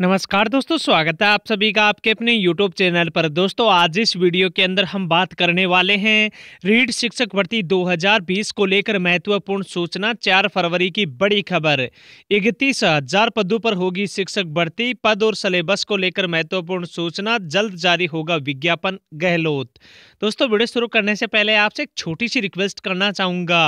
नमस्कार दोस्तों स्वागत है आप सभी का आपके अपने यूट्यूब चैनल पर दोस्तों आज इस वीडियो के अंदर हम बात करने वाले हैं रीड शिक्षक भर्ती 2020 को लेकर महत्वपूर्ण सूचना 4 फरवरी की बड़ी खबर इकतीस हजार पदों पर होगी शिक्षक भर्ती पद और सिलेबस को लेकर महत्वपूर्ण सूचना जल्द जारी होगा विज्ञापन गहलोत दोस्तों वीडियो शुरू करने से पहले आपसे एक छोटी सी रिक्वेस्ट करना चाहूँगा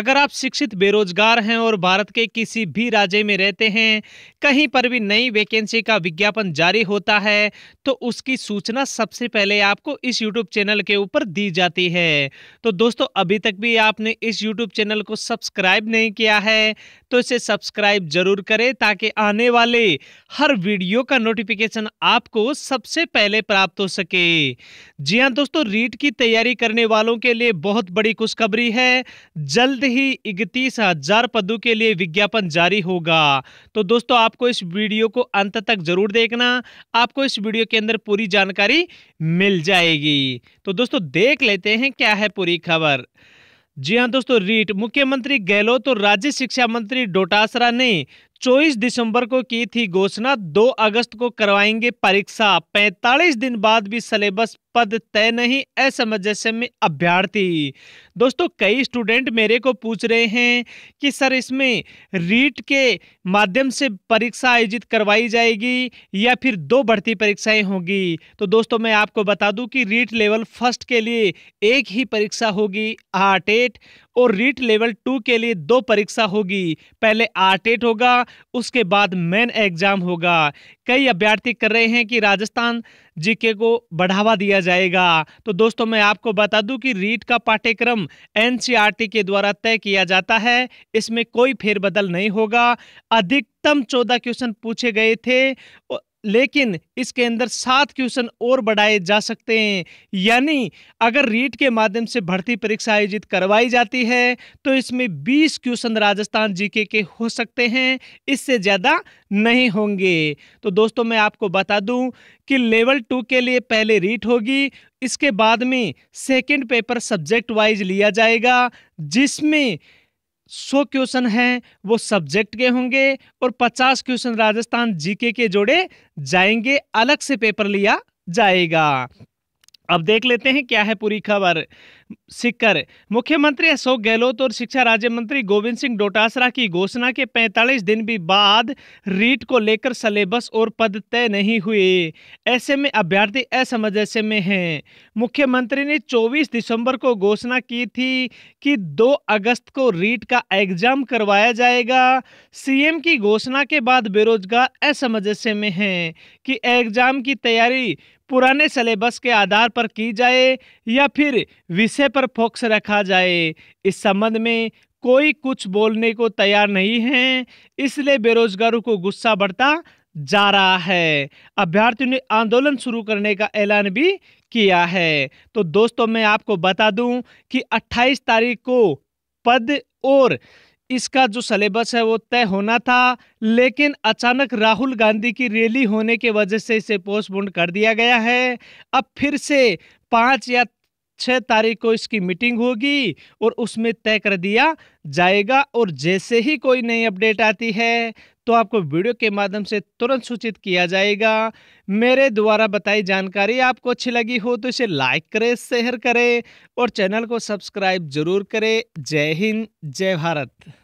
अगर आप शिक्षित बेरोजगार हैं और भारत के किसी भी राज्य में रहते हैं कहीं पर भी नई वैकेंसी का विज्ञापन जारी होता है तो उसकी सूचना सबसे पहले आपको इस यूट्यूब चैनल के ऊपर दी जाती है तो दोस्तों अभी तक भी आपने इस यूट्यूब चैनल को सब्सक्राइब नहीं किया है तो इसे सब्सक्राइब जरूर करें ताकि आने वाले हर वीडियो का नोटिफिकेशन आपको सबसे पहले प्राप्त हो सके जी हाँ दोस्तों रीट की तैयारी करने वालों के लिए बहुत बड़ी खुशखबरी है जल्द ही इकतीस हजार पदों के लिए विज्ञापन जारी होगा तो दोस्तों आपको इस वीडियो को अंत तक जरूर देखना आपको इस वीडियो के अंदर पूरी जानकारी मिल जाएगी तो दोस्तों देख लेते हैं क्या है पूरी खबर जी हाँ दोस्तों रीट मुख्यमंत्री गहलोत और राज्य शिक्षा मंत्री डोटासरा ने 24 दिसंबर को की थी घोषणा 2 अगस्त को करवाएंगे परीक्षा 45 दिन बाद भी सिलेबस पद तय नहीं असमंजस्य में अभ्यर्थी दोस्तों कई स्टूडेंट मेरे को पूछ रहे हैं कि सर इसमें रीट के माध्यम से परीक्षा आयोजित करवाई जाएगी या फिर दो भर्ती परीक्षाएं होंगी तो दोस्तों मैं आपको बता दूं कि रीट लेवल फर्स्ट के लिए एक ही परीक्षा होगी आठ एट और रीट लेवल टू के लिए दो परीक्षा होगी पहले आरटेट e होगा उसके बाद मेन एग्जाम होगा कई अभ्यर्थी कर रहे हैं कि राजस्थान जीके को बढ़ावा दिया जाएगा तो दोस्तों मैं आपको बता दूं कि रीट का पाठ्यक्रम एन e के द्वारा तय किया जाता है इसमें कोई फेरबदल नहीं होगा अधिकतम चौदह क्वेश्चन पूछे गए थे लेकिन इसके अंदर सात क्वेश्चन और बढ़ाए जा सकते हैं यानी अगर रीट के माध्यम से भर्ती परीक्षा आयोजित करवाई जाती है तो इसमें बीस क्वेश्चन राजस्थान जीके के हो सकते हैं इससे ज़्यादा नहीं होंगे तो दोस्तों मैं आपको बता दूं कि लेवल टू के लिए पहले रीट होगी इसके बाद में सेकेंड पेपर सब्जेक्ट वाइज लिया जाएगा जिसमें सौ क्वेश्चन हैं वो सब्जेक्ट के होंगे और पचास क्वेश्चन राजस्थान जीके के जोड़े जाएंगे अलग से पेपर लिया जाएगा अब देख लेते हैं क्या है पूरी खबर सिक्कर मुख्यमंत्री अशोक गहलोत और शिक्षा राज्य मंत्री गोविंद सिंह डोटासरा की घोषणा के 45 दिन भी बाद रीट को लेकर सलेबस और पद तय नहीं हुए ऐसे में अभ्यर्थी असमंजस्य में हैं मुख्यमंत्री ने 24 दिसंबर को घोषणा की थी कि 2 अगस्त को रीट का एग्जाम करवाया जाएगा सीएम की घोषणा के बाद बेरोजगार असमंजस्य में हैं कि एग्जाम की तैयारी पुराने सिलेबस के आधार पर की जाए या फिर विषय पर फोकस रखा जाए इस संबंध में कोई कुछ बोलने को तैयार नहीं है इसलिए बेरोजगारों को गुस्सा बढ़ता जा रहा है अभ्यर्थियों ने आंदोलन शुरू करने का ऐलान भी किया है तो दोस्तों मैं आपको बता दूं कि 28 तारीख को पद और इसका जो सलेबस है वो तय होना था लेकिन अचानक राहुल गांधी की रैली होने के वजह से इसे पोस्टपोन कर दिया गया है अब फिर से पाँच या छः तारीख को इसकी मीटिंग होगी और उसमें तय कर दिया जाएगा और जैसे ही कोई नई अपडेट आती है तो आपको वीडियो के माध्यम से तुरंत सूचित किया जाएगा मेरे द्वारा बताई जानकारी आपको अच्छी लगी हो तो इसे लाइक करें शेयर करें और चैनल को सब्सक्राइब जरूर करें जय हिंद जय भारत